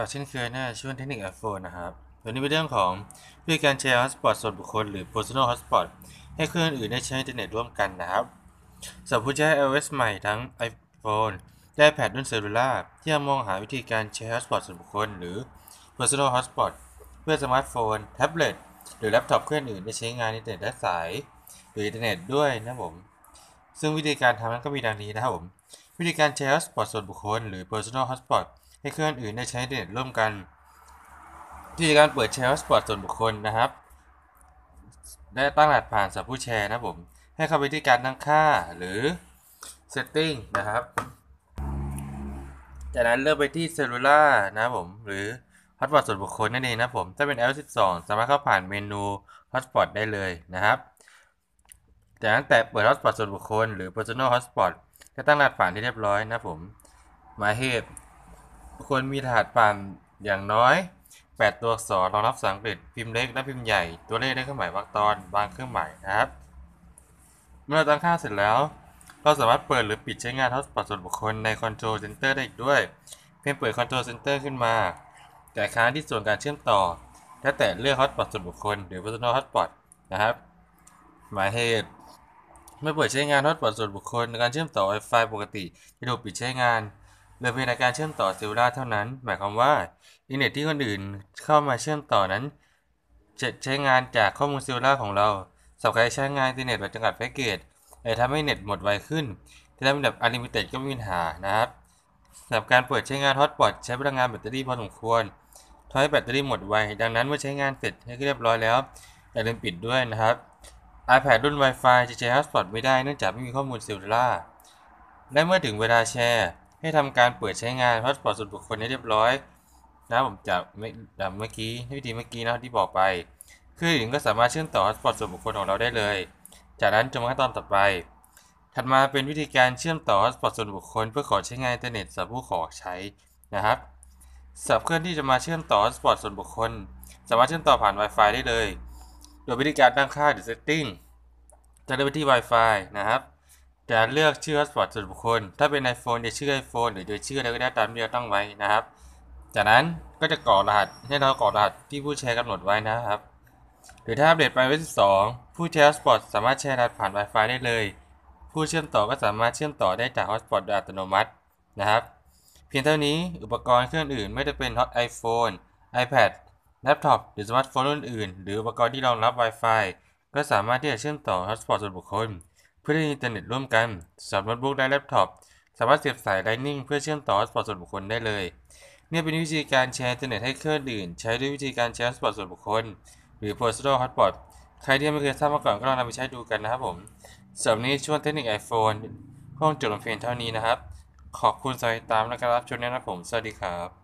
่อเช่นเคยนะช่วงเทคนิคแอ h โฟนนะครับวันนี้เป็นเรื่องของ วิธีการแชร์ฮอสปอตส่วนบุคคล หรือ personal hotspot ให้เครื่องอื่นได้ใช้อินเทอร์เน็ตร่วมกันนะครับ สำหรับผู้ใช้ iOS ใหม่ทั้ง iPhone และ iPad รุ่นเซลลูล่าที่จะมองหาวิธีการแชร์ฮอสปอตส่วนบุคคล หรือ personal hotspot เพื่อสมาร์ทโฟนแท็บเล็ตหรือแล็ปท็อปเครื่องอื่นได้ใช้งานอินเทอร์เน็ตได้สายหรืออินเทอร์เน็ตด้วยนะผมซึ่งวิธีการทำนั้นก็มีดังนี้นะครับผมวิธีการแชร์ฮอสปอตส่วนบุคคล หรือ personal hotspot ให้เครื่องอื่นได้ใช้เด็ดร่วมกัน ทีจการเปิดแชร์สปอร์ตส่วนบุคคลนะครับ ได้ตั้งรหัสผ่านสำหรับผู้แชร์นะผม ให้เข้าไปที่การตั้งค่าหรือ setting นะครับ จากนั้นเลือกไปที่ cellular นะผม หรือ hotspot ส่วนบุคคลนั่นเองนะผม ถ้าเป็น L12 สามารถเข้าผ่านเมนู hotspot ได้เลยนะครับ จากนั้นแตะเปิด hotspot ส่วนบุคคล หรือ personal hotspot ก็ตั้งรหัสผ่านที่เรียบร้อยนะผม มาเตุควรมีรหัสผ่านอย่างน้อย 8 ตัวอักษรรองรับสังกตพิมพ์เล็กและพิมพ์ใหญ่ตัวเลขและเครื่องหมายวรรคตอน บางเครื่องหมายนะครับ เมื่อเราตั้งค่าเสร็จแล้วเราสามารถเปิดหรือปิดใช้งานทอสปอรส่วนบุคคลใน Control Center ได้อีกด้วย เพียงเปิด Control Center ขึ้นมา แต่ค้างที่ส่วนการเชื่อมต่อถ้าแต่เลือกฮอตสปอตส่วนบุคคลหรือ Personal Hotspot นะครับหมายเหตุเมื่อเปิดใช้งานฮอตสปอตส่วนบุคคลการเชื่อมต่อ Wi-Fi ปกติจะถูกปิดใช้งานเดยือเป็นงาการเชื่อมต่อเซลลูล่าเท่านั้น หมายความว่าอินเทอร์เน็ตที่คนอื่นเข้ามาเชื่อมต่อนั้นจะใช้งานจากข้อมูลเซลลูล่าของเราสำหรับใช้งานอินเทอร์เน็ตแบบจำกัดแพ็กเกจเลยทำให้เน็ตหมดไวขึ้นแต่ถ้าเป็นแบบอลิมิเต็ดก็มีปัญหานะครับสำหรับการเปิดใช้งานฮอตพอตใช้พลังงานแบตเตอรี่พอสมควรทำให้แบตเตอรี่หมดไวดังนั้นเมื่อใช้งานเสร็จให้เรียบร้อยแล้วอย่าลืมปิดด้วยนะครับ iPad รุ่น Wi-Fi จะใช้ฮอต s อ o ไม่ได้เนื่องจากไม่มีข้อมูลเซลลูล่าและเมื่อถึงเวลาแชร์ให้ทำการเปิดใช้งานพาสปอร์ตส่วนบุคคลให้เรียบร้อย นะผมจากเมื่อกี้ วิธีเมื่อกี้นะที่บอกไปคืออื่นก็สามารถเชื่อมต่อพาสปอร์ตส่วนบุคคลของเราได้เลย จากนั้นจะมาขั้นตอนต่อไปถัดมาเป็นวิธีการเชื่อมต่อพาสปอร์ตส่วนบุคคล เพื่อขอใช้งานอินเทอร์เน็ตสำหรับผู้ขอใช้นะครับสำหรับเครื่องที่จะมาเชื่อมต่อพาสปอร์ตส่วนบุคคล สามารถเชื่อมต่อผ่าน Wi-Fi ได้เลย โดยวิธีการตั้งค่าหรือเซตติ้งจะเด้ไปที่ Wi-Fi นะครับจะเลือกชื่อ Hotspot ส่วนบุคคล ถ้าเป็น iPhone จะชื่อ iPhone หรือโดยชื่ออะไรก็ได้ตามที่เราตั้งไว้นะครับ จากนั้นก็จะกรอกรหัส ให้เรากรอกรหัสที่ผู้ใช้กำหนดไว้นะครับ หรือถ้าอัปเดตไปเวอร์ชันสอง ผู้ใช้ Hotspot สามารถแชร์รหัสผ่าน Wi-Fi ได้เลย ผู้เชื่อมต่อก็สามารถเชื่อมต่อได้จาก Hotspot โดยอัตโนมัตินะครับ เพียงเท่านี้อุปกรณ์เครื่องอื่น ไม่จะเป็นฮอตไอโฟน iPad แล็ปท็อปหรือสมาร์ทโฟนรุ่นอื่น หรืออุปกรณ์ที่รองรับ Wi-Fi ก็สามารถที่จะเชื่อมต่อ Hotspot ส่วนบุคคลพื่อที่อินเทอร์เน็ตร่วมกันสามารถบนุ๊กได้แล็ปท็อป สามารถเสียบสายไ i นิ่งเพื่อเชื่อมต่อ Hotspot ส่วนบุคคลได้เลย เนี่ยเป็นวิธีการแชร์อินเทอร์เน็ตให้เครื่องอื่นใช้ด้วยวิธีการแชร์ Hotspot ส่วนบุคคล หรือ Personal Hotspot ใครที่ไม่เคยทราบมาก่อนก็ลองนำไปใช้ดูกันนะครับผมสำหรับนี้ช่วงเทคนิค iPhone ห้องจดลำเพลงเท่านี้นะครับ ขอบคุณสำหรับตามและการรับชมนะครับผม สวัสดีครับ